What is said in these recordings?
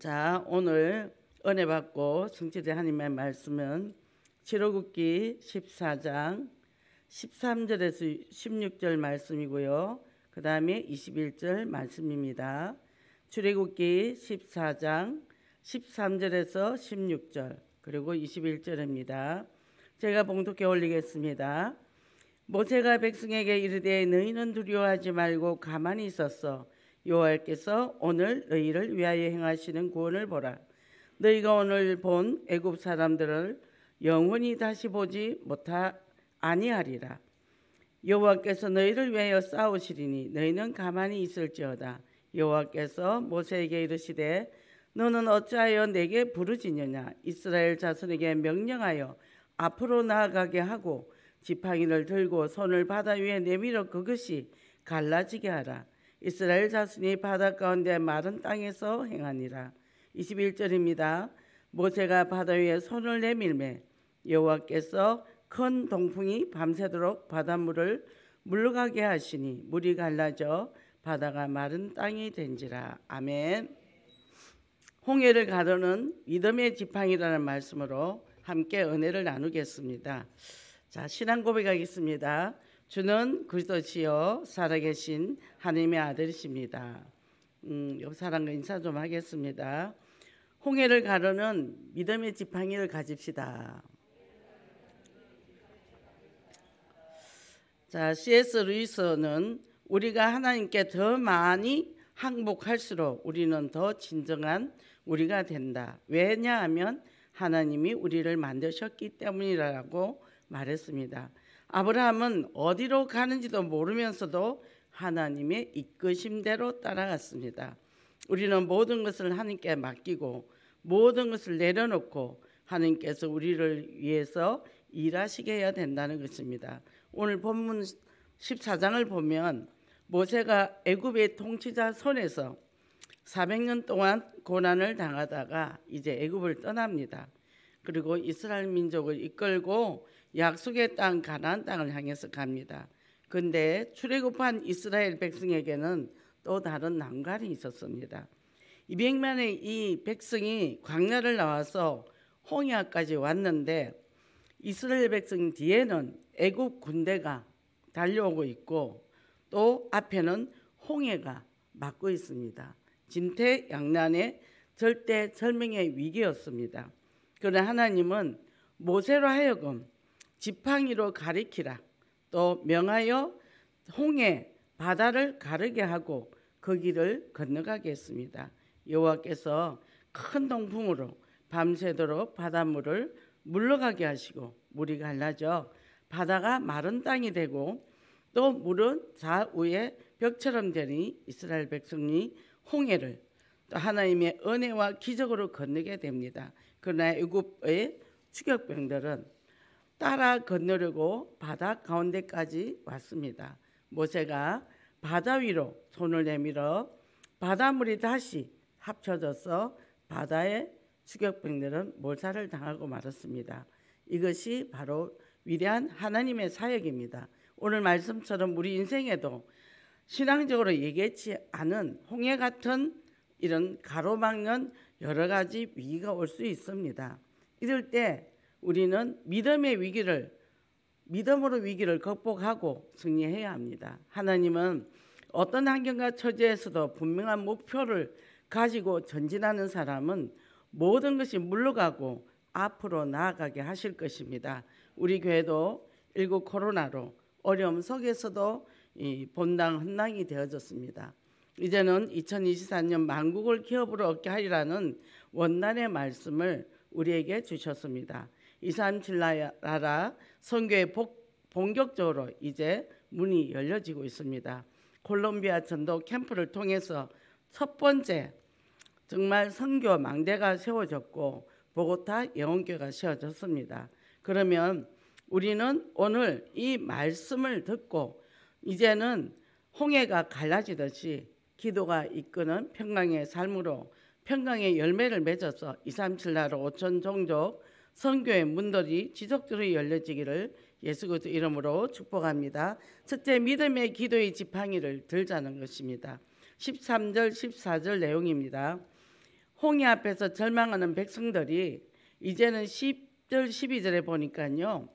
자, 오늘 은혜 받고 성취된 하나님의 말씀은 치로굽기 14장 13절에서 16절 말씀이고요. 그 다음에 21절 말씀입니다. 출애굽기 14장 13절에서 16절 그리고 21절입니다. 제가 봉독해 올리겠습니다. 모세가 백성에게 이르되 너희는 두려워하지 말고 가만히 있었어. 여호와께서 오늘 너희를 위하여 행하시는 구원을 보라. 너희가 오늘 본 애굽 사람들을 영원히 다시 보지 못하 아니하리라. 여호와께서 너희를 위하여 싸우시리니 너희는 가만히 있을지어다. 여호와께서 모세에게 이르시되 너는 어찌하여 내게 부르짖느냐 이스라엘 자손에게 명령하여 앞으로 나아가게 하고 지팡이를 들고 손을 바다 위에 내밀어 그것이 갈라지게 하라. 이스라엘 자손이 바다 가운데 마른 땅에서 행하니라. 21절입니다. 모세가 바다 위에 손을 내밀매 여호와께서 큰 동풍이 밤새도록 바닷물을 물러가게 하시니 물이 갈라져 바다가 마른 땅이 된지라. 아멘. 홍해를 가르는 믿음의 지팡이라는 말씀으로 함께 은혜를 나누겠습니다. 자, 신앙 고백하겠습니다. 주는 그리스도시요 살아계신 하나님의 아들이십니다. 음, 옆 사람과 인사 좀 하겠습니다. 홍해를 가르는 믿음의 지팡이를 가집시다. 자, C.S. 루이스는 우리가 하나님께 더 많이 항복할수록 우리는 더 진정한 우리가 된다. 왜냐하면 하나님이 우리를 만드셨기 때문이라고 말했습니다. 아브라함은 어디로 가는지도 모르면서도 하나님의 이끄심대로 따라갔습니다. 우리는 모든 것을 하나님께 맡기고 모든 것을 내려놓고 하나님께서 우리를 위해서 일하시게 해야 된다는 것입니다. 오늘 본문 14장을 보면 모세가 애굽의 통치자 손에서 400년 동안 고난을 당하다가 이제 애굽을 떠납니다. 그리고 이스라엘 민족을 이끌고 약속의 땅 가나안 땅을 향해서 갑니다. 근데 출애굽한 이스라엘 백성에게는 또 다른 난관이 있었습니다. 200만의 이 백성이 광야를 나와서 홍야까지 왔는데 이스라엘 백성 뒤에는 애굽 군대가 달려오고 있고 또 앞에는 홍해가 막고 있습니다. 진태양난의 절대절명의 위기였습니다. 그러나 하나님은 모세로 하여금 지팡이로 가리키라 또 명하여 홍해 바다를 가르게 하고 거기를 그 건너가게 했습니다. 여호와께서 큰 동풍으로 밤새도록 바닷물을 물러가게 하시고 물이 갈라져 바다가 마른 땅이 되고 또 물은 좌우에 벽처럼 되니 이스라엘 백성이 홍해를 또 하나님의 은혜와 기적으로 건너게 됩니다. 그러나 애굽의 추격병들은 따라 건너려고 바다 가운데까지 왔습니다. 모세가 바다 위로 손을 내밀어 바닷물이 다시 합쳐져서 바다에 추격병들은 몰살을 당하고 말았습니다. 이것이 바로 위대한 하나님의 사역입니다. 오늘 말씀처럼 우리 인생에도 신앙적으로 예기치 않은 홍해 같은 이런 가로막는 여러 가지 위기가 올 수 있습니다. 이럴 때 우리는 믿음의 위기를 믿음으로 위기를 극복하고 승리해야 합니다. 하나님은 어떤 환경과 처지에서도 분명한 목표를 가지고 전진하는 사람은 모든 것이 물러가고 앞으로 나아가게 하실 것입니다. 우리 교회도 일구 코로나로 어려움 속에서도 본당 헌당이 되어졌습니다. 이제는 2024년 만국을 기업으로 얻게 하리라는 원단의 말씀을 우리에게 주셨습니다. 이산칠라라 선교에 본격적으로 이제 문이 열려지고 있습니다. 콜롬비아 전도 캠프를 통해서 첫 번째 정말 선교 망대가 세워졌고 보고타 예언교가 세워졌습니다. 그러면 우리는 오늘 이 말씀을 듣고 이제는 홍해가 갈라지듯이 기도가 이끄는 평강의 삶으로 평강의 열매를 맺어서 237나로 5천 종족 선교의 문들이 지속적으로 열려지기를 예수 그리스도 이름으로 축복합니다. 첫째 믿음의 기도의 지팡이를 들자는 것입니다. 13절 14절 내용입니다. 홍해 앞에서 절망하는 백성들이 이제는 10절 12절에 보니까요.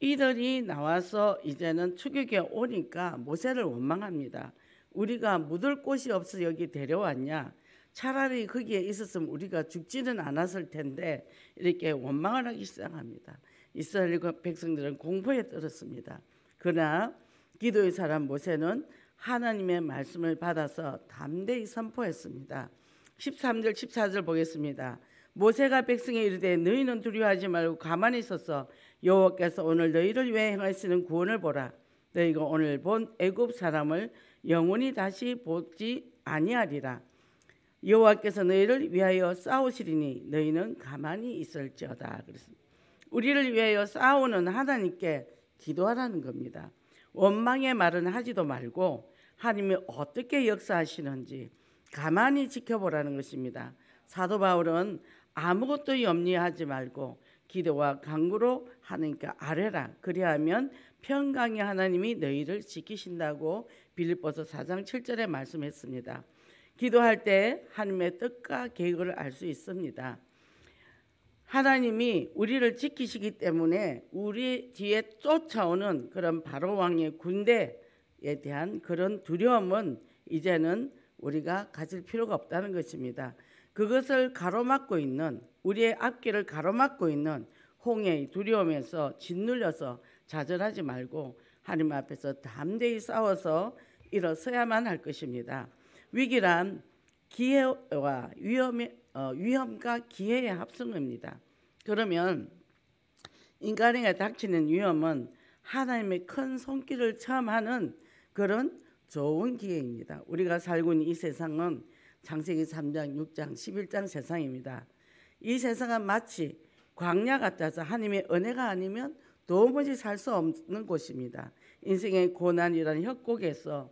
이들이 나와서 이제는 추격에 오니까 모세를 원망합니다. 우리가 묻을 곳이 없어 여기 데려왔냐? 차라리 거기에 있었으면 우리가 죽지는 않았을 텐데 이렇게 원망을 하기 시작합니다. 이스라엘 백성들은 공포에 떨었습니다. 그러나 기도의 사람 모세는 하나님의 말씀을 받아서 담대히 선포했습니다. 13절 14절 보겠습니다. 모세가 백성에 이르되 너희는 두려워하지 말고 가만히 서서 여호와께서 오늘 너희를 위해 행하시는 구원을 보라. 너희가 오늘 본 애굽 사람을 영원히 다시 보지 아니하리라. 여호와께서 너희를 위하여 싸우시리니 너희는 가만히 있을지어다 그랬습니다. 우리를 위하여 싸우는 하나님께 기도하라는 겁니다. 원망의 말은 하지도 말고 하나님이 어떻게 역사하시는지 가만히 지켜보라는 것입니다. 사도 바울은 아무것도 염려하지 말고 기도와 간구로 하나님께 아뢰라. 그리하면 평강의 하나님이 너희를 지키신다고 빌립보서 4장 7절에 말씀했습니다. 기도할 때 하나님의 뜻과 계획을 알 수 있습니다. 하나님이 우리를 지키시기 때문에 우리 뒤에 쫓아오는 그런 바로 왕의 군대에 대한 그런 두려움은 이제는 우리가 가질 필요가 없다는 것입니다. 그것을 가로막고 있는 우리의 앞길을 가로막고 있는 홍해의 두려움에서 짓눌려서 좌절하지 말고 하나님 앞에서 담대히 싸워서 일어서야만 할 것입니다. 위기란 기회와 위험의, 어, 위험과 기회의 합성입니다. 그러면 인간에게 닥치는 위험은 하나님의 큰 손길을 체험하는 그런 좋은 기회입니다. 우리가 살고 있는 이 세상은 창세기 3장, 6장, 11장 세상입니다. 이 세상은 마치 광야 같아서 하나님의 은혜가 아니면 도무지 살 수 없는 곳입니다. 인생의 고난이라는 협곡에서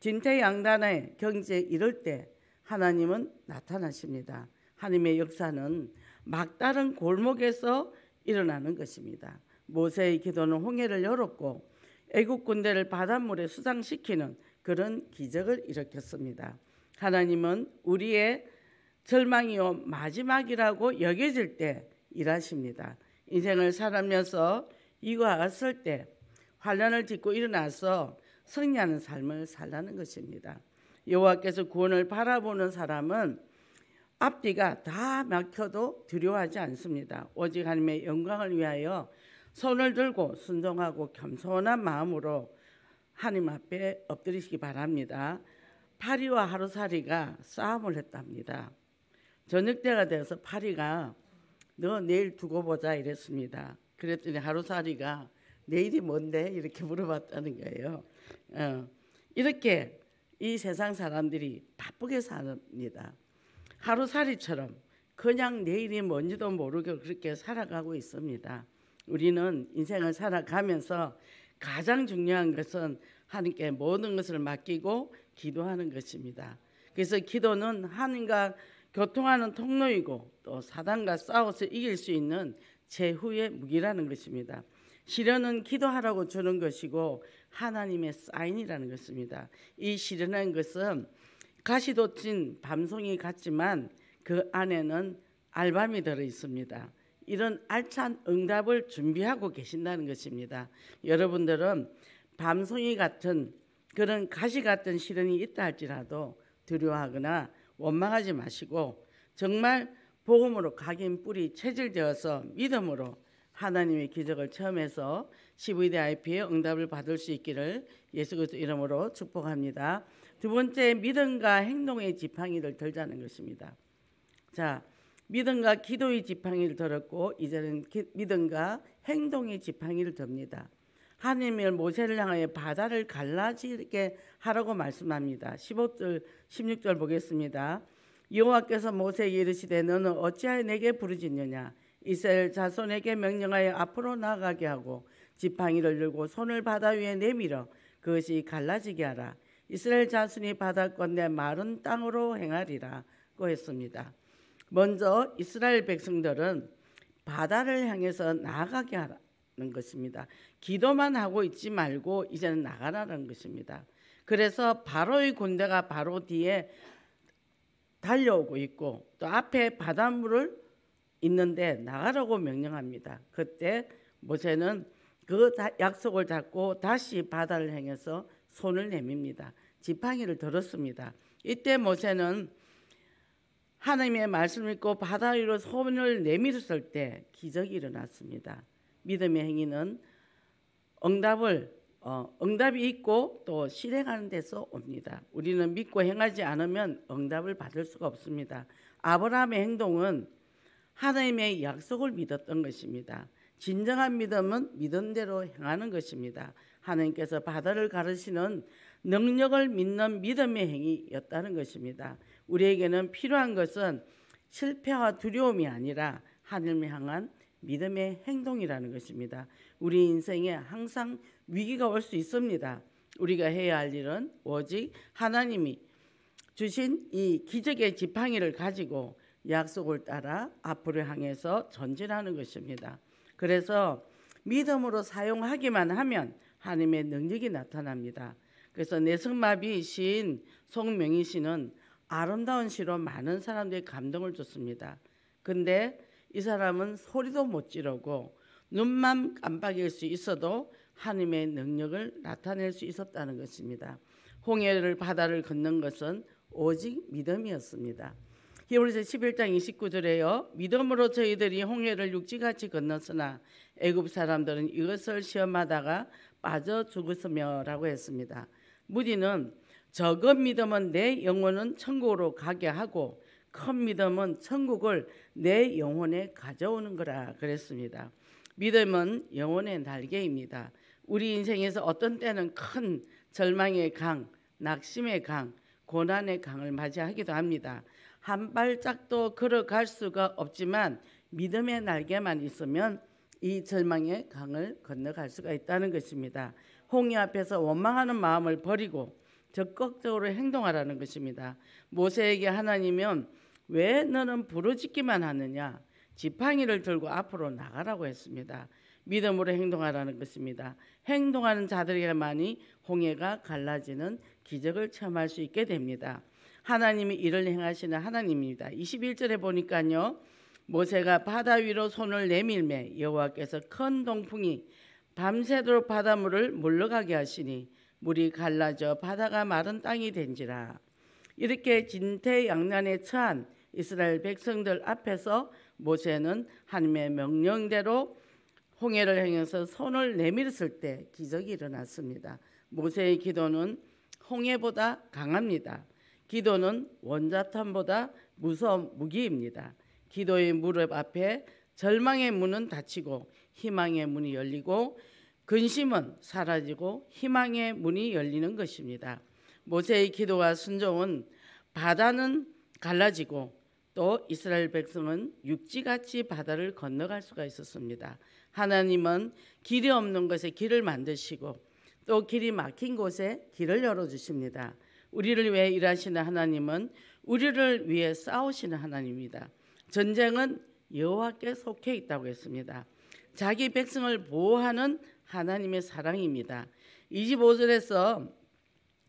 진태양단의경제에 이를 때 하나님은 나타나십니다. 하나님의 역사는 막다른 골목에서 일어나는 것입니다. 모세의 기도는 홍해를 열었고 애국 군대를 바닷물에 수상시키는 그런 기적을 일으켰습니다. 하나님은 우리의 절망이요 마지막이라고 여겨질 때 일하십니다. 인생을 살면서 이와 같을 때 환란을 딛고 일어나서 승리하는 삶을 살라는 것입니다. 여호와께서 구원을 바라보는 사람은 앞뒤가 다 막혀도 두려워하지 않습니다. 오직 하나님의 영광을 위하여 손을 들고 순종하고 겸손한 마음으로 하나님 앞에 엎드리시기 바랍니다. 파리와 하루살이가 싸움을 했답니다. 저녁 때가 되어서 파리가 너 내일 두고 보자 이랬습니다. 그랬더니 하루살이가 내일이 뭔데 이렇게 물어봤다는 거예요. 어, 이렇게 이 세상 사람들이 바쁘게 삽니다. 하루살이처럼 그냥 내일이 뭔지도 모르게 그렇게 살아가고 있습니다. 우리는 인생을 살아가면서 가장 중요한 것은 하나님께 모든 것을 맡기고 기도하는 것입니다. 그래서 기도는 하나님과 교통하는 통로이고 또 사단과 싸워서 이길 수 있는 제후의 무기라는 것입니다. 시련은 기도하라고 주는 것이고 하나님의 사인이라는 것입니다. 이 시련한 것은 가시도친 밤송이 같지만 그 안에는 알밤이 들어 있습니다. 이런 알찬 응답을 준비하고 계신다는 것입니다. 여러분들은 밤송이 같은 그런 가시 같은 시련이 있다 할지라도 두려워하거나 원망하지 마시고 정말 복음으로 각인 뿌리 체질되어서 믿음으로 하나님의 기적을 체험해서 CVDIP의 응답을 받을 수 있기를 예수 그리스도 이름으로 축복합니다. 두 번째 믿음과 행동의 지팡이를 들자는 것입니다. 자, 믿음과 기도의 지팡이를 들었고 이제는 기, 믿음과 행동의 지팡이를 듭니다. 하나님이 모세를 향하여 바다를 갈라지게 하라고 말씀합니다. 15절 16절 보겠습니다. 여호와께서 모세에게 이르시되 너는 어찌하여 내게 부르짖느냐 이스라엘 자손에게 명령하여 앞으로 나가게 하고 지팡이를 들고 손을 바다 위에 내밀어 그것이 갈라지게 하라. 이스라엘 자손이 바다 건네 마른 땅으로 행하리라고 했습니다. 먼저 이스라엘 백성들은 바다를 향해서 나가게 하라는 것입니다. 기도만 하고 있지 말고 이제는 나가라는 것입니다. 그래서 바로의 군대가 바로 뒤에 달려오고 있고 또 앞에 바닷물을 있는데 나가라고 명령합니다. 그때 모세는 그 약속을 잡고 다시 바다를 향해서 손을 내밉니다. 지팡이를 들었습니다. 이때 모세는 하나님의 말씀을 고 바다 위로 손을 내밀었을 때 기적이 일어났습니다. 믿음의 행위는 응답을 어, 응답이 있고 또 실행하는 데서 옵니다. 우리는 믿고 행하지 않으면 응답을 받을 수가 없습니다. 아브라함의 행동은 하나님의 약속을 믿었던 것입니다. 진정한 믿음은 믿은 대로 행하는 것입니다. 하나님께서 바다를 가르시는 능력을 믿는 믿음의 행위였다는 것입니다. 우리에게는 필요한 것은 실패와 두려움이 아니라 하늘을 향한 믿음의 행동이라는 것입니다. 우리 인생에 항상 위기가 올 수 있습니다. 우리가 해야 할 일은 오직 하나님이 주신 이 기적의 지팡이를 가지고 약속을 따라 앞으로 향해서 전진하는 것입니다. 그래서 믿음으로 사용하기만 하면 하나님의 능력이 나타납니다. 그래서 내성마비 시인 송명희 씨는 아름다운 시로 많은 사람들이 감동을 줬습니다. 근데 이 사람은 소리도 못 지르고 눈만 깜빡일 수 있어도 하나님의 능력을 나타낼 수 있었다는 것입니다. 홍해를 바다를 걷는 것은 오직 믿음이었습니다. 히브리서 11장 29절에요. 믿음으로 저희들이 홍해를 육지같이 건넜으나 애굽 사람들은 이것을 시험하다가 빠져 죽었으며라고 했습니다. 무디는 적은 믿음은 내 영혼은 천국으로 가게 하고 큰 믿음은 천국을 내 영혼에 가져오는 거라 그랬습니다. 믿음은 영혼의 날개입니다. 우리 인생에서 어떤 때는 큰 절망의 강, 낙심의 강, 고난의 강을 맞이하기도 합니다. 한 발짝도 걸어갈 수가 없지만 믿음의 날개만 있으면 이 절망의 강을 건너갈 수가 있다는 것입니다. 홍해 앞에서 원망하는 마음을 버리고 적극적으로 행동하라는 것입니다. 모세에게 하나님은 왜 너는 부르짖기만 하느냐? 지팡이를 들고 앞으로 나가라고 했습니다. 믿음으로 행동하라는 것입니다. 행동하는 자들에게만이 홍해가 갈라지는 기적을 체험할 수 있게 됩니다. 하나님이 일을 행하시는 하나님입니다. 21절에 보니까요. 모세가 바다 위로 손을 내밀매 여호와께서 큰 동풍이 밤새도록 바닷물을 물러가게 하시니 물이 갈라져 바다가 마른 땅이 된지라 이렇게 진태양난에 처한 이스라엘 백성들 앞에서 모세는 하나님의 명령대로 홍해를 향해서 손을 내밀었을 때 기적이 일어났습니다. 모세의 기도는 홍해보다 강합니다. 기도는 원자탄보다 무서운 무기입니다. 기도의 무릎 앞에 절망의 문은 닫히고 희망의 문이 열리고 근심은 사라지고 희망의 문이 열리는 것입니다. 모세의 기도와 순종은 바다는 갈라지고 또 이스라엘 백성은 육지같이 바다를 건너갈 수가 있었습니다. 하나님은 길이 없는 곳에 길을 만드시고 또 길이 막힌 곳에 길을 열어 주십니다. 우리를 위해 일하시는 하나님은 우리를 위해 싸우시는 하나님입니다. 전쟁은 여호와께 속해 있다고 했습니다. 자기 백성을 보호하는 하나님의 사랑입니다. 25절에서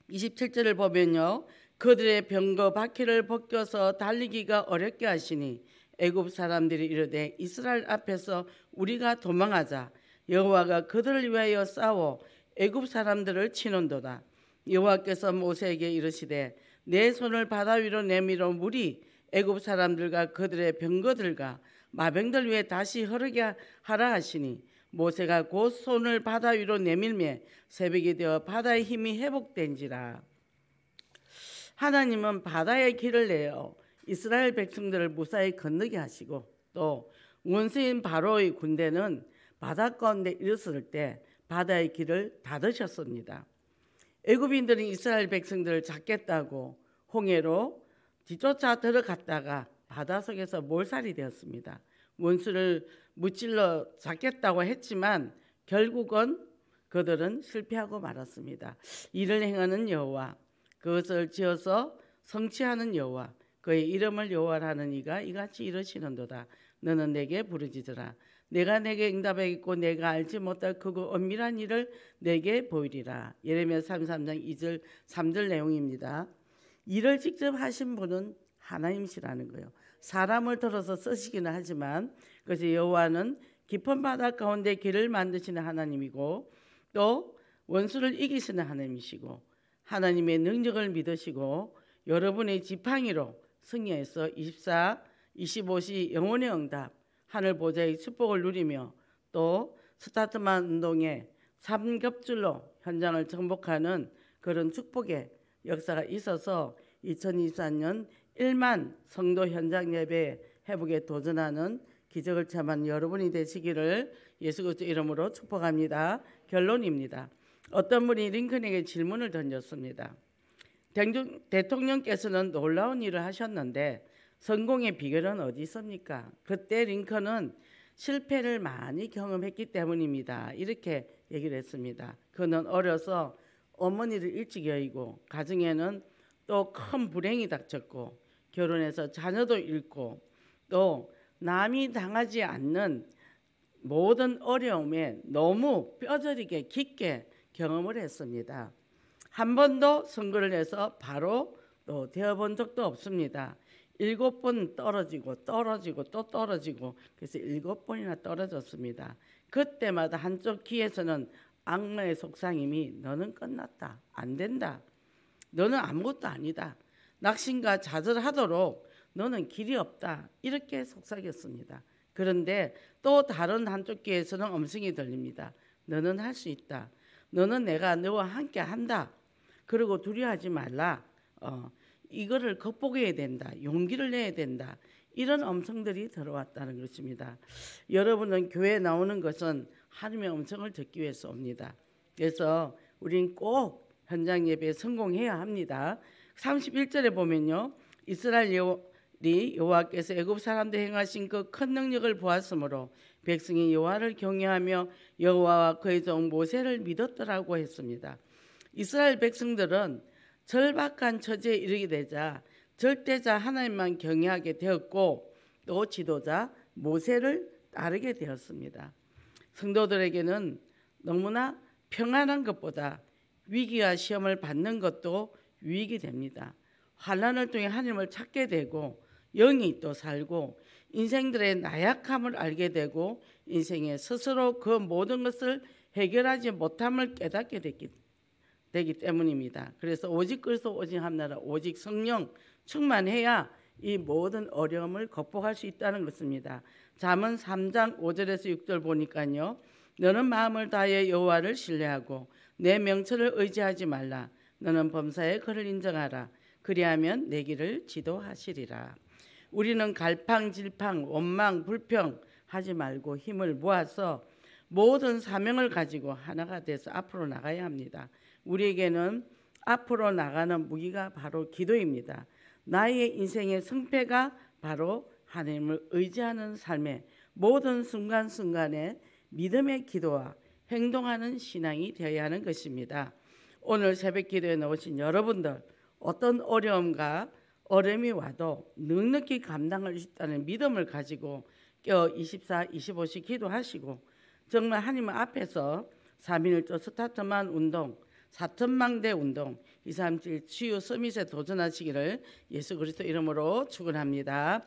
27절을 보면요. 그들의 병거 바퀴를 벗겨서 달리기가 어렵게 하시니 애굽 사람들이 이르되 이스라엘 앞에서 우리가 도망하자 여호와가 그들을 위하여 싸워 애굽 사람들을 치는도다. 여호와께서 모세에게 이르시되 내 손을 바다 위로 내밀어 물이 애굽 사람들과 그들의 병거들과 마병들 위에 다시 흐르게 하라 하시니 모세가 곧 손을 바다 위로 내밀며 새벽이 되어 바다의 힘이 회복된지라 하나님은 바다의 길을 내어 이스라엘 백성들을 무사히 건너게 하시고 또 원수인 바로의 군대는 바다 가운데 일었을 때 바다의 길을 닫으셨습니다. 애굽인들은 이스라엘 백성들을 잡겠다고 홍해로 뒤쫓아 들어갔다가 바다속에서 몰살이 되었습니다. 원수를 무찔러 잡겠다고 했지만 결국은 그들은 실패하고 말았습니다. 이를 행하는 여호와 그것을 지어서 성취하는 여호와 그의 이름을 여호와라는 이가 이같이 이르시는도다. 너는 내게 부르짖으라. 내가 내게 응답하겠고 내가 알지 못할 크고 엄밀한 일을 내게 보이리라. 예레미야 33장 2절 3절 내용입니다. 일을 직접 하신 분은 하나님이시라는 거예요. 사람을 들어서 쓰시기는 하지만 그것이 여호와는 깊은 바다 가운데 길을 만드시는 하나님이고 또 원수를 이기시는 하나님이시고 하나님의 능력을 믿으시고 여러분의 지팡이로 승리해서 24, 25시 영혼의 응답 하늘 보좌의 축복을 누리며 또 스타트만 운동의 삼겹줄로 현장을 정복하는 그런 축복의 역사가 있어서 2023년 1만 성도 현장 예배 회복에 도전하는 기적을 참한 여러분이 되시기를 예수 그리스도 이름으로 축복합니다. 결론입니다. 어떤 분이 링컨에게 질문을 던졌습니다. 대통령께서는 놀라운 일을 하셨는데 성공의 비결은 어디 있습니까? 그때 링컨은 실패를 많이 경험했기 때문입니다. 이렇게 얘기를 했습니다. 그는 어려서 어머니를 일찍 여의고 가정에는 또 큰 불행이 닥쳤고 결혼해서 자녀도 잃고 또 남이 당하지 않는 모든 어려움에 너무 뼈저리게 깊게 경험을 했습니다. 한 번도 선거를 해서 바로 또 되어본 적도 없습니다. 일곱 번 떨어지고 떨어지고 또 떨어지고 그래서 일곱 번이나 떨어졌습니다. 그때마다 한쪽 귀에서는 악마의 속상임이 너는 끝났다. 안 된다. 너는 아무것도 아니다. 낙심과 좌절하도록 너는 길이 없다. 이렇게 속삭였습니다. 그런데 또 다른 한쪽 귀에서는 음성이 들립니다. 너는 할 수 있다. 너는 내가 너와 함께 한다. 그리고 두려워하지 말라. 어, 이거를 극복해야 된다. 용기를 내야 된다. 이런 엄성들이 들어왔다는 것입니다. 여러분은 교회에 나오는 것은 하나님의 음성을 듣기 위해서 옵니다. 그래서 우린 꼭 현장 예배에 성공해야 합니다. 31절에 보면요. 이스라엘 여호 여호와께서 애굽 사람들 행하신 그 큰 능력을 보았으므로 백성이 여호와를 경외하며 여호와와 그의 종 모세를 믿었더라고 했습니다. 이스라엘 백성들은 절박한 처지에 이르게 되자 절대자 하나님만 경외하게 되었고 또 지도자 모세를 따르게 되었습니다. 성도들에게는 너무나 평안한 것보다 위기와 시험을 받는 것도 유익이 됩니다. 환란을 통해 하나님을 찾게 되고 영이 또 살고 인생들의 나약함을 알게 되고 인생에 스스로 그 모든 것을 해결하지 못함을 깨닫게 됐기, 되기 때문입니다. 그래서 오직 그리스도 오직 함나라 오직 성령 충만해야 이 모든 어려움을 극복할 수 있다는 것입니다. 잠언 3장 5절에서 6절 보니까요. 너는 마음을 다해 여호와를 신뢰하고 내 명철을 의지하지 말라. 너는 범사에 그를 인정하라. 그리하면 내 길을 지도하시리라. 우리는 갈팡질팡, 원망, 불평 하지 말고 힘을 모아서 모든 사명을 가지고 하나가 돼서 앞으로 나가야 합니다. 우리에게는 앞으로 나가는 무기가 바로 기도입니다. 나의 인생의 승패가 바로 하나님을 의지하는 삶의 모든 순간순간에 믿음의 기도와 행동하는 신앙이 되어야 하는 것입니다. 오늘 새벽 기도에 나오신 여러분들 어떤 어려움과 어려움이 와도 넉넉히 감당할 수 있다는 믿음을 가지고 껴 24, 25시 기도하시고 정말 하나님 앞에서 3일조 스타트만 운동 사천망대 운동 237 치유 서밋에 도전하시기를 예수 그리스도 이름으로 축원합니다.